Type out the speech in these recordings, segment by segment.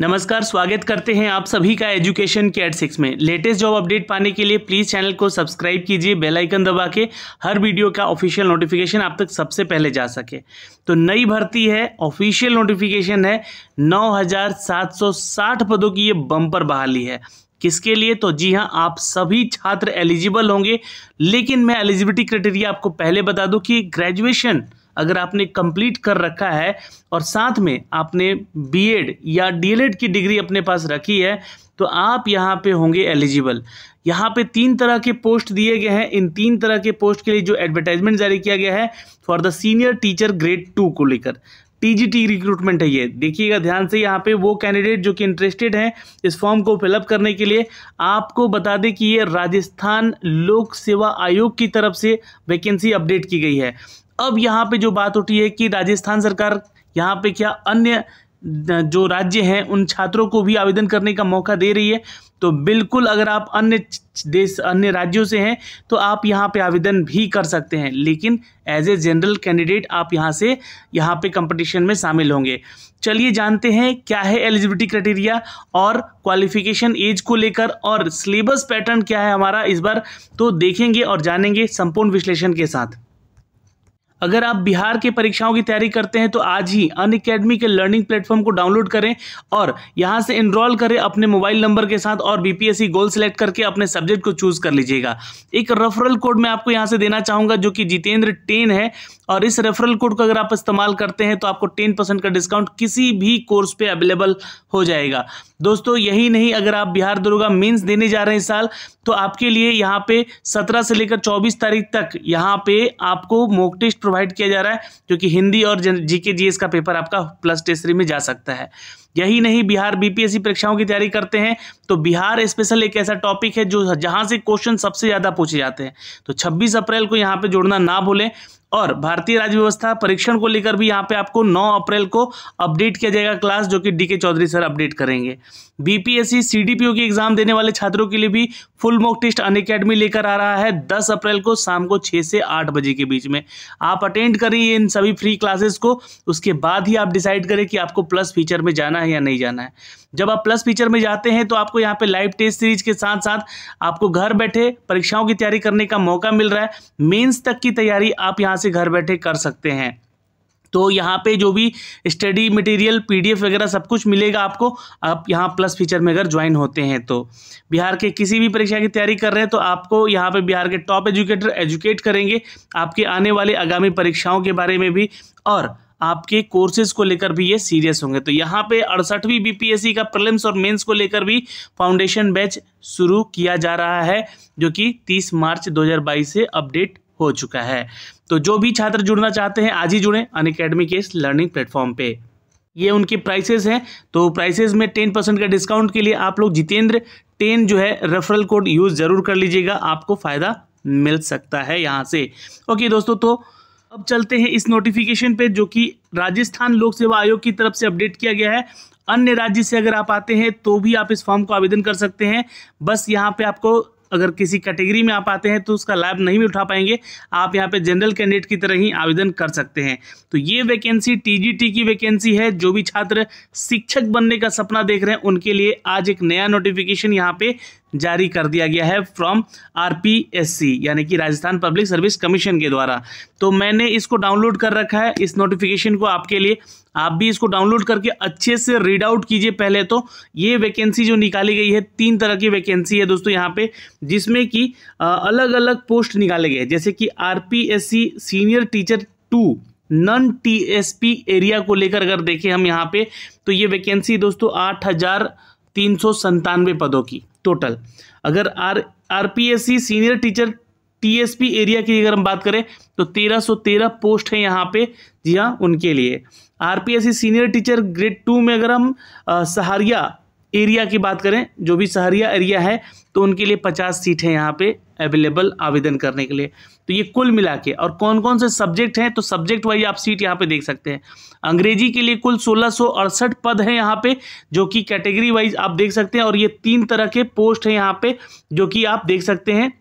नमस्कार स्वागत करते हैं आप सभी का एजुकेशन के एट सिक्स में लेटेस्ट जॉब अपडेट पाने के लिए प्लीज़ चैनल को सब्सक्राइब कीजिए बेल आइकन दबा के हर वीडियो का ऑफिशियल नोटिफिकेशन आप तक सबसे पहले जा सके तो नई भर्ती है ऑफिशियल नोटिफिकेशन है 9,760 पदों की ये बम्पर बहाली है किसके लिए तो जी हाँ आप सभी छात्र एलिजिबल होंगे लेकिन मैं एलिजिबिलिटी क्राइटेरिया आपको पहले बता दूँ कि ग्रेजुएशन अगर आपने कंप्लीट कर रखा है और साथ में आपने बीएड या डीएलएड e की डिग्री अपने पास रखी है तो आप यहाँ पे होंगे एलिजिबल यहाँ पे तीन तरह के पोस्ट दिए गए हैं इन तीन तरह के पोस्ट के लिए जो एडवर्टाइजमेंट जारी किया गया है for the senior teacher grade two को लेकर टीजीटी रिक्रूटमेंट है ये देखिएगा ध्यान से यहाँ पे वो कैंडिडेट जो कि इंटरेस्टेड हैं इस फॉर्म को फिलअप करने के लिए आपको बता दें कि ये राजस्थान लोक सेवा आयोग की तरफ से वैकेंसी अपडेट की गई है अब यहाँ पे जो बात उठी है कि राजस्थान सरकार यहाँ पे क्या अन्य जो राज्य हैं उन छात्रों को भी आवेदन करने का मौका दे रही है तो बिल्कुल अगर आप अन्य देश अन्य राज्यों से हैं तो आप यहाँ पे आवेदन भी कर सकते हैं लेकिन एज ए जनरल कैंडिडेट आप यहाँ से यहाँ पे कंपटीशन में शामिल होंगे चलिए जानते हैं क्या है एलिजिबिलिटी क्राइटेरिया और क्वालिफिकेशन एज को लेकर और सिलेबस पैटर्न क्या है हमारा इस बार तो देखेंगे और जानेंगे संपूर्ण विश्लेषण के साथ अगर आप बिहार की परीक्षाओं की तैयारी करते हैं तो आज ही अन अकेडमी के लर्निंग प्लेटफॉर्म को डाउनलोड करें और यहां से इनरोल करें अपने मोबाइल नंबर के साथ और बीपीएससी गोल सेलेक्ट करके अपने सब्जेक्ट को चूज कर लीजिएगा एक रेफरल कोड मैं आपको यहां से देना चाहूंगा जो कि जितेंद्र टेन है और इस रेफरल कोड को अगर आप इस्तेमाल करते हैं तो आपको टेन परसेंट का डिस्काउंट किसी भी कोर्स पे अवेलेबल हो जाएगा दोस्तों यही नहीं अगर आप बिहार दुर्गा मीन्स देने जा रहे हैं इस साल तो आपके लिए यहाँ पे सत्रह से लेकर चौबीस तारीख तक यहाँ पे आपको मोक टेस्ट प्रोवाइड किया जा रहा है क्योंकि हिंदी और जी के का पेपर आपका प्लस टेस्ट में जा सकता है यही नहीं बिहार बीपीएससी परीक्षाओं की तैयारी करते हैं तो बिहार स्पेशल एक ऐसा टॉपिक है जो जहां से क्वेश्चन सबसे ज़्यादा पूछे जाते हैं तो छब्बीस अप्रैल को यहाँ पे जोड़ना ना भूलें और भारतीय राज्य व्यवस्था परीक्षण को लेकर भी यहाँ पे आपको 9 अप्रैल को अपडेट किया जाएगा क्लास जो कि डीके चौधरी सर अपडेट करेंगे बीपीएससी सीडीपीओ की एग्जाम देने वाले छात्रों के लिए भी full mock test Unacademy लेकर आ रहा है 10 अप्रैल को शाम को 6 से 8 बजे के बीच में आप अटेंड करिए इन सभी फ्री क्लासेस को उसके बाद ही आप डिसाइड करें कि आपको प्लस फीचर में जाना है है या नहीं जाना है जब आप प्लस फीचर में जाते हैं तो आपको यहाँ पे लाइव टेस्ट सीरीज के साथ साथ आपको घर बैठे परीक्षाओं की तैयारी करने का मौका मिल रहा है मेंस तक की तैयारी आप यहाँ से घर बैठे कर सकते हैं तो यहाँ पे जो भी स्टडी मटेरियल पीडीएफ वगैरह सब कुछ मिलेगा आपको आप यहाँ प्लस फीचर में अगर ज्वाइन होते हैं तो बिहार के किसी भी परीक्षा की तैयारी कर रहे हैं तो आपको यहाँ पे बिहार के टॉप एजुकेटर एजुकेट करेंगे आपके आने वाले आगामी परीक्षाओं के बारे में भी और आपके कोर्सेज को लेकर भी ये सीरियस होंगे तो यहाँ पे अड़सठवीं बीपीएससी का प्रलिम्स और मेंस को लेकर भी फाउंडेशन बैच शुरू किया जा रहा है जो कि 30 मार्च 2022 से अपडेट हो चुका है तो जो भी छात्र जुड़ना चाहते हैं आज ही जुड़ें अन अकेडमी के इस लर्निंग प्लेटफॉर्म पे ये उनके प्राइसेस हैं तो प्राइसेस में टेन परसेंट का डिस्काउंट के लिए आप लोग जितेंद्र टेन जो है रेफरल कोड यूज़ ज़रूर कर लीजिएगा आपको फ़ायदा मिल सकता है यहाँ से ओके दोस्तों तो अब चलते हैं इस नोटिफिकेशन पे जो कि राजस्थान लोक सेवा आयोग की तरफ से अपडेट किया गया है अन्य राज्य से अगर आप आते हैं तो भी आप इस फॉर्म को आवेदन कर सकते हैं बस यहाँ पे आपको अगर किसी कैटेगरी में आप आते हैं तो उसका लाभ नहीं भी उठा पाएंगे आप यहाँ पे जनरल कैंडिडेट की तरह ही आवेदन कर सकते हैं तो ये वैकेंसी टीजीटी की वैकेंसी है जो भी छात्र शिक्षक बनने का सपना देख रहे हैं उनके लिए आज एक नया नोटिफिकेशन यहाँ पे जारी कर दिया गया है फ्रॉम आरपीएससी यानी कि राजस्थान पब्लिक सर्विस कमीशन के द्वारा तो मैंने इसको डाउनलोड कर रखा है इस नोटिफिकेशन को आपके लिए आप भी इसको डाउनलोड करके अच्छे से रीड आउट कीजिए पहले तो ये वैकेंसी जो निकाली गई है तीन तरह की वैकेंसी है दोस्तों यहाँ पे जिसमें कि अलग अलग पोस्ट निकाले गए जैसे कि R senior teacher two non T area को लेकर अगर देखें हम यहाँ पे तो ये वैकेंसी दोस्तों आठ हजार तीन सौ संतानवे पदों की टोटल अगर R R P S C senior teacher TSP area की अगर हम बात करें तो 1313 पोस्ट है यहाँ पे जी हाँ उनके लिए RPSC senior teacher grade two में अगर हम सहारिया एरिया की बात करें जो भी सहारिया एरिया है तो उनके लिए 50 सीट है यहाँ पे अवेलेबल आवेदन करने के लिए तो ये कुल मिला के और कौन कौन से सब्जेक्ट हैं तो सब्जेक्ट वाइज आप सीट यहाँ पे देख सकते हैं अंग्रेजी के लिए कुल सोलह पद हैं यहाँ पे जो कि कैटेगरी वाइज आप देख सकते हैं और ये तीन तरह के पोस्ट हैं यहाँ पे जो कि आप देख सकते हैं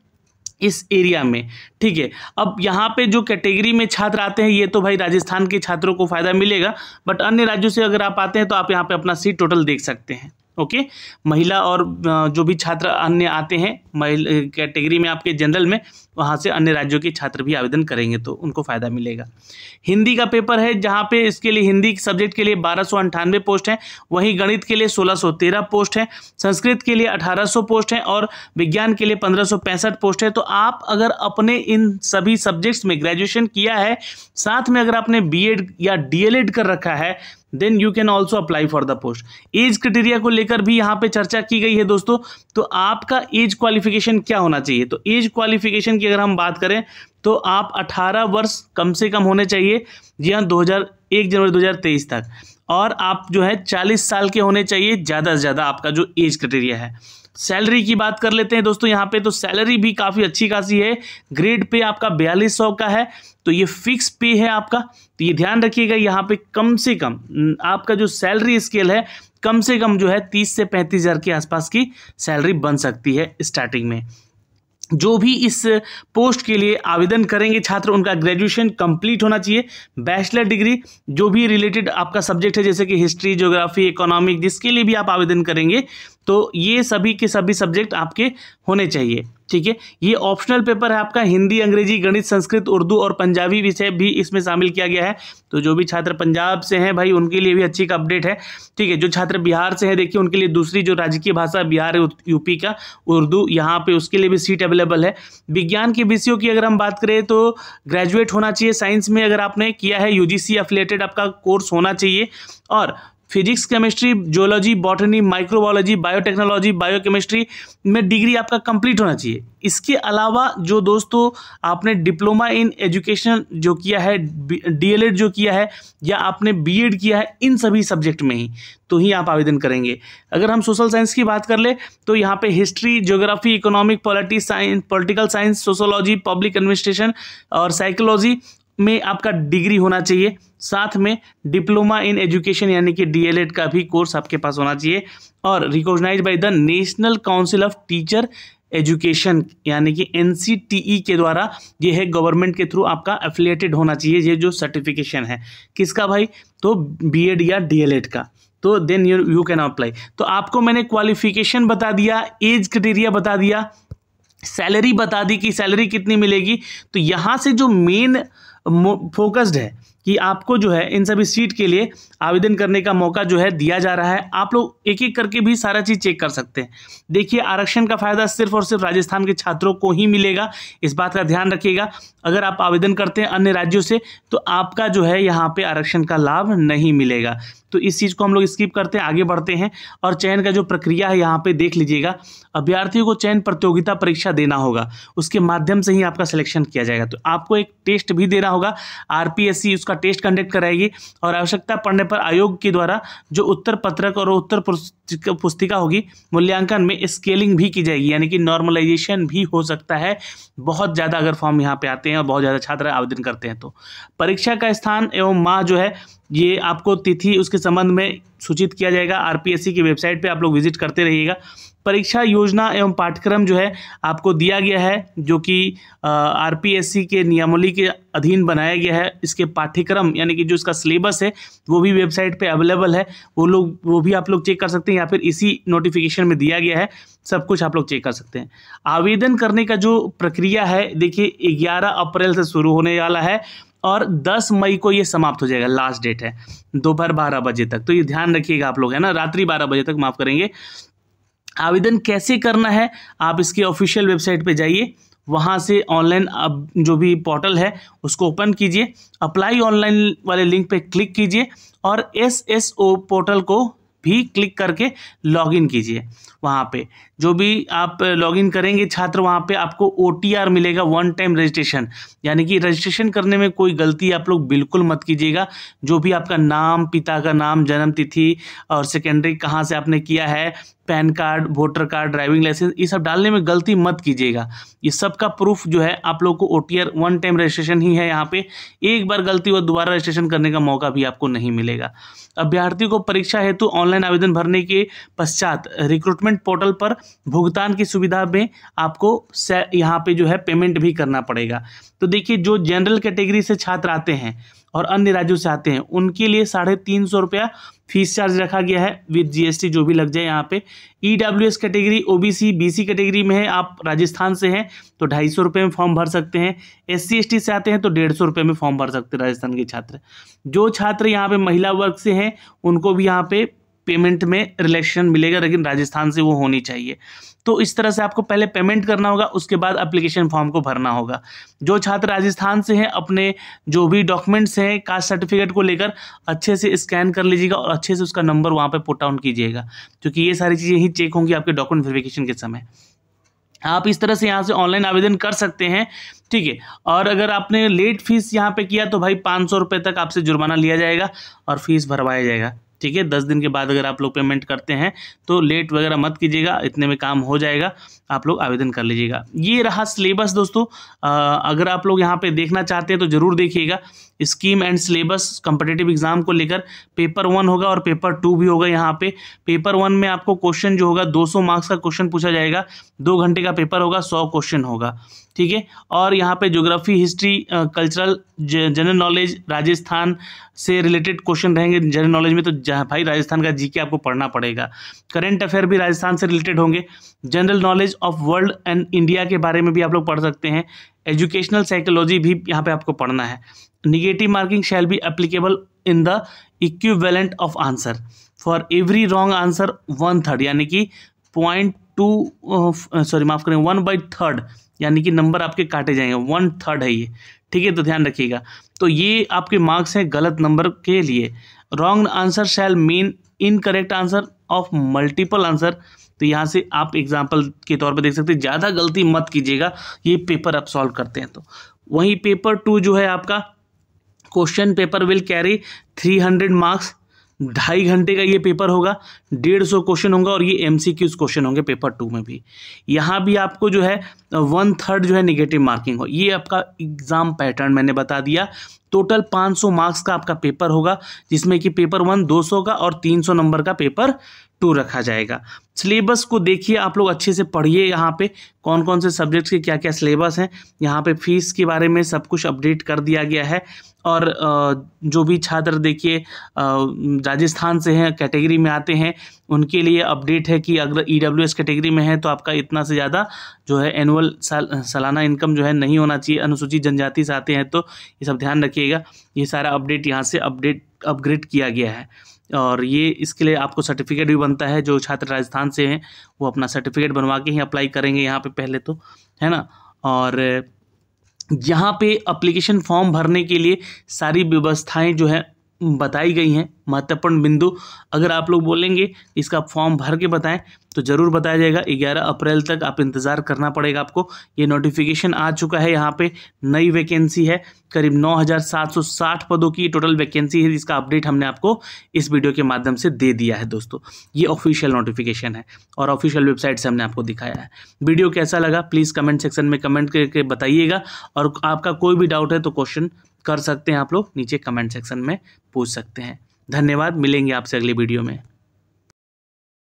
इस एरिया में ठीक है अब यहाँ पे जो कैटेगरी में छात्र आते हैं ये तो भाई राजस्थान के छात्रों को फ़ायदा मिलेगा बट अन्य राज्यों से अगर आप आते हैं तो आप यहाँ पे अपना सीट टोटल देख सकते हैं ओके महिला और जो भी छात्र अन्य आते हैं महिला कैटेगरी में आपके जनरल में वहाँ से अन्य राज्यों के छात्र भी आवेदन करेंगे तो उनको फ़ायदा मिलेगा हिंदी का पेपर है जहाँ पे इसके लिए हिंदी सब्जेक्ट के लिए बारह पोस्ट हैं वहीं गणित के लिए 1613 पोस्ट हैं संस्कृत के लिए 1800 पोस्ट हैं और विज्ञान के लिए पैंसठ पोस्ट है तो आप अगर अपने इन सभी सब्जेक्ट्स में ग्रेजुएशन किया है साथ में अगर आपने बी या डी कर रखा है then you can also apply for the post age criteria को लेकर भी यहाँ पे चर्चा की गई है दोस्तों तो आपका एज क्वालिफिकेशन क्या होना चाहिए तो एज क्वालिफिकेशन की अगर हम बात करें तो आप 18 वर्ष कम से कम होने चाहिए जी हाँ दो जनवरी 2023 तक और आप जो है 40 साल के होने चाहिए ज़्यादा से ज़्यादा आपका जो एज क्रिटेरिया है सैलरी की बात कर लेते हैं दोस्तों यहाँ पे तो सैलरी भी काफ़ी अच्छी खासी है ग्रेड पे आपका बयालीस सौ का है तो ये फिक्स पे है आपका तो ये ध्यान रखिएगा यहाँ पे कम से कम आपका जो सैलरी स्केल है कम से कम जो है तीस से पैंतीस हज़ार के आसपास की सैलरी बन सकती है स्टार्टिंग में जो भी इस पोस्ट के लिए आवेदन करेंगे छात्र उनका ग्रेजुएशन कंप्लीट होना चाहिए बैचलर डिग्री जो भी रिलेटेड आपका सब्जेक्ट है जैसे कि हिस्ट्री ज्योग्राफी इकोनॉमिक जिसके लिए भी आप आवेदन करेंगे तो ये सभी के सभी सब्जेक्ट आपके होने चाहिए ठीक है ये ऑप्शनल पेपर है आपका हिंदी अंग्रेजी गणित संस्कृत उर्दू और पंजाबी विषय भी इसमें शामिल किया गया है तो जो भी छात्र पंजाब से हैं भाई उनके लिए भी अच्छी का अपडेट है ठीक है जो छात्र बिहार से हैं देखिए उनके लिए दूसरी जो राजकीय भाषा बिहार यूपी का उर्दू यहाँ पे उसके लिए भी सीट अवेलेबल है विज्ञान के विषयों की अगर हम बात करें तो ग्रेजुएट होना चाहिए साइंस में अगर आपने किया है यू जी आपका कोर्स होना चाहिए और physics chemistry zoology botany microbiology biotechnology biochemistry में डिग्री आपका कंप्लीट होना चाहिए इसके अलावा जो दोस्तों आपने डिप्लोमा इन एजुकेशन जो किया है डीएलएड जो किया है या आपने बीएड किया है इन सभी सब्जेक्ट में ही तो ही आप आवेदन करेंगे अगर हम सोशल साइंस की बात कर ले तो यहाँ पे history geography economic polity science political science sociology public administration और साइकोलॉजी में आपका डिग्री होना चाहिए साथ में डिप्लोमा इन एजुकेशन यानी कि डीएलएड का भी कोर्स आपके पास होना चाहिए और recognize by the national council of teacher education यानी कि एन e के द्वारा यह है गवर्नमेंट के थ्रू आपका एफिलिएटेड होना चाहिए ये जो सर्टिफिकेशन है किसका भाई तो बीएड या डीएलएड का तो then you you can apply तो आपको मैंने क्वालिफिकेशन बता दिया एज क्राइटेरिया बता दिया सैलरी बता दी कि सैलरी कितनी मिलेगी तो यहाँ से जो मेन फोकस्ड है कि आपको जो है इन सभी सीट के लिए आवेदन करने का मौका जो है दिया जा रहा है आप लोग एक एक करके भी सारा चीज़ चेक कर सकते हैं देखिए आरक्षण का फ़ायदा सिर्फ और सिर्फ राजस्थान के छात्रों को ही मिलेगा इस बात का ध्यान रखिएगा अगर आप आवेदन करते हैं अन्य राज्यों से तो आपका जो है यहाँ पे आरक्षण का लाभ नहीं मिलेगा तो इस चीज़ को हम लोग स्किप करते हैं आगे बढ़ते हैं और चयन का जो प्रक्रिया है यहाँ पे देख लीजिएगा अभ्यर्थियों को चयन प्रतियोगिता परीक्षा देना होगा उसके माध्यम से ही आपका सिलेक्शन किया जाएगा तो आपको एक टेस्ट भी देना होगा आर उसका टेस्ट कंडक्ट कराएगी और आवश्यकता पड़ने पर आयोग के द्वारा जो उत्तर पत्रक और उत्तर पुस्तिका होगी मूल्यांकन में स्केलिंग भी की जाएगी यानी कि नॉर्मलाइजेशन भी हो सकता है बहुत ज़्यादा अगर फॉर्म यहाँ पे आते हैं और बहुत ज़्यादा छात्र आवेदन करते हैं तो परीक्षा का स्थान एवं माह जो है ये आपको तिथि उसके संबंध में सूचित किया जाएगा आरपीएससी की वेबसाइट पे आप लोग विजिट करते रहिएगा परीक्षा योजना एवं पाठ्यक्रम जो है आपको दिया गया है जो कि आरपीएससी के नियमावली के अधीन बनाया गया है इसके पाठ्यक्रम यानी कि जो इसका सिलेबस है वो भी वेबसाइट पे अवेलेबल है वो लोग वो भी आप लोग चेक कर सकते हैं या फिर इसी नोटिफिकेशन में दिया गया है सब कुछ आप लोग चेक कर सकते हैं आवेदन करने का जो प्रक्रिया है देखिए ग्यारह अप्रैल से शुरू होने वाला है और 10 मई को ये समाप्त हो जाएगा लास्ट डेट है दोपहर बारह बजे तक तो ये ध्यान रखिएगा आप लोग है ना रात्रि बारह बजे तक माफ़ करेंगे आवेदन कैसे करना है आप इसकी ऑफिशियल वेबसाइट पे जाइए वहाँ से ऑनलाइन अब जो भी पोर्टल है उसको ओपन कीजिए अप्लाई ऑनलाइन वाले लिंक पे क्लिक कीजिए और एस एस ओ पोर्टल को भी क्लिक करके लॉगिन कीजिए वहाँ पे जो भी आप लॉगिन करेंगे छात्र वहाँ पे आपको ओ मिलेगा वन टाइम रजिस्ट्रेशन यानी कि रजिस्ट्रेशन करने में कोई गलती आप लोग बिल्कुल मत कीजिएगा जो भी आपका नाम पिता का नाम जन्म तिथि और सेकेंडरी कहाँ से आपने किया है PAN card voter card driving licence ये सब डालने में गलती मत कीजिएगा ये सब का प्रूफ जो है आप लोग को ओ वन टाइम रजिस्ट्रेशन ही है यहाँ पे एक बार गलती और दोबारा रजिस्ट्रेशन करने का मौका भी आपको नहीं मिलेगा अभ्यर्थियों को परीक्षा हेतु ऑनलाइन आवेदन भरने के पश्चात रिक्रूटमेंट पेमेंट पोर्टल पर भुगतान की सुविधा में आपको यहाँ पे जो है पेमेंट भी करना पड़ेगा तो देखिए जो जनरल कैटेगरी से छात्र आते हैं और अन्य राज्यों से आते हैं उनके लिए साढ़े तीन सौ रुपया फीस चार्ज रखा गया है विद जीएसटी जो भी लग जाए यहाँ पे E category O B category में है आप राजस्थान से हैं तो ढाई सौ रुपये में फॉर्म भर सकते हैं एस सी एस टी से आते हैं तो डेढ़ सौ रुपये में फॉर्म भर सकते हैं राजस्थान के छात्र जो छात्र यहाँ पे महिला वर्ग से हैं उनको भी यहाँ पे पेमेंट में रिलेक्शन मिलेगा लेकिन राजस्थान से वो होनी चाहिए तो इस तरह से आपको पहले पेमेंट करना होगा उसके बाद अप्लीकेशन फॉर्म को भरना होगा जो छात्र राजस्थान से हैं अपने जो भी डॉक्यूमेंट्स हैं कास्ट सर्टिफिकेट को लेकर अच्छे से स्कैन कर लीजिएगा और अच्छे से उसका नंबर वहाँ पर पुट आउन कीजिएगा क्योंकि ये सारी चीज़ें ही चेक होंगी आपके डॉक्यूमेंट वेरिफिकेशन के समय आप इस तरह से यहाँ से ऑनलाइन आवेदन कर सकते हैं ठीक है और अगर आपने लेट फीस यहाँ पे किया तो भाई पाँच सौ रुपये तक आपसे जुर्माना लिया जाएगा और फीस भरवाया जाएगा ठीक है दस दिन के बाद अगर आप लोग पेमेंट करते हैं तो लेट वगैरह मत कीजिएगा इतने में काम हो जाएगा आप लोग आवेदन कर लीजिएगा ये रहा सिलेबस दोस्तों आ, अगर आप लोग यहाँ पे देखना चाहते हैं तो ज़रूर देखिएगा scheme and syllabus competitive exam को लेकर पेपर वन होगा और पेपर टू भी होगा यहाँ पे पेपर वन में आपको क्वेश्चन जो होगा 200 मार्क्स का क्वेश्चन पूछा जाएगा दो घंटे का पेपर होगा सौ क्वेश्चन होगा ठीक है और यहाँ पे geography history cultural general knowledge Rajasthan से रिलेटेड क्वेश्चन रहेंगे जनरल नॉलेज में तो भाई राजस्थान का जीके आपको पढ़ना पड़ेगा करंट अफेयर भी राजस्थान से रिलेटेड होंगे general knowledge of world and India के बारे में भी आप लोग पढ़ सकते हैं एजुकेशनल साइकोलॉजी भी यहाँ पर आपको पढ़ना है negative marking shall be applicable in the equivalent of answer for every wrong answer one third यानी कि पॉइंट टू सॉरी माफ करें वन बाई थर्ड यानी कि नंबर आपके काटे जाएंगे वन थर्ड है ये ठीक है तो ध्यान रखिएगा तो ये आपके मार्क्स हैं गलत नंबर के लिए wrong answer shall mean incorrect answer of multiple answer तो यहाँ से आप एग्जाम्पल के तौर पर देख सकते हैं ज़्यादा गलती मत कीजिएगा ये पेपर आप सॉल्व करते हैं तो वहीं पेपर टू जो है आपका question paper will carry three hundred marks ढाई घंटे का ये पेपर होगा डेढ़ सौ क्वेश्चन होगा और ये एम सी क्यूज क्वेश्चन होंगे पेपर टू में भी यहाँ भी आपको जो है वन थर्ड जो है निगेटिव मार्किंग हो ये आपका एग्ज़ाम पैटर्न मैंने बता दिया टोटल पाँच सौ मार्क्स का आपका पेपर होगा जिसमें कि पेपर वन दो सौ का और तीन सौ नंबर का पेपर टू रखा जाएगा सिलेबस को देखिए आप लोग अच्छे से पढ़िए यहाँ पे कौन कौन से सब्जेक्ट्स के क्या क्या सिलेबस हैं यहाँ पे फीस के बारे में सब कुछ अपडेट कर दिया गया है और जो भी छात्र देखिए राजस्थान से हैं कैटेगरी में आते हैं उनके लिए अपडेट है कि अगर ई डब्ल्यू एस कैटेगरी में है तो आपका इतना से ज़्यादा जो है एनुअल साल सालाना इनकम जो है नहीं होना चाहिए अनुसूचित जनजाति से आते हैं तो ये सब ध्यान रखिएगा ये सारा अपडेट यहाँ से अपडेट अपग्रेड किया गया है और ये इसके लिए आपको सर्टिफिकेट भी बनता है जो छात्र राजस्थान से हैं वो अपना सर्टिफिकेट बनवा के ही अप्लाई करेंगे यहाँ पर पहले तो है ना और यहाँ पे अप्लीकेशन फॉर्म भरने के लिए सारी व्यवस्थाएं जो है बताई गई हैं महत्वपूर्ण बिंदु अगर आप लोग बोलेंगे इसका फॉर्म भर के बताएं तो ज़रूर बताया जाएगा 11 अप्रैल तक आप इंतज़ार करना पड़ेगा आपको ये नोटिफिकेशन आ चुका है यहाँ पे नई वैकेंसी है करीब 9,760 पदों की टोटल वैकेंसी है जिसका अपडेट हमने आपको इस वीडियो के माध्यम से दे दिया है दोस्तों ये ऑफिशियल नोटिफिकेशन है और ऑफिशियल वेबसाइट से हमने आपको दिखाया है वीडियो कैसा लगा प्लीज़ कमेंट सेक्शन में कमेंट करके बताइएगा और आपका कोई भी डाउट है तो क्वेश्चन कर सकते हैं आप लोग नीचे कमेंट सेक्शन में पूछ सकते हैं धन्यवाद मिलेंगे आपसे अगले वीडियो में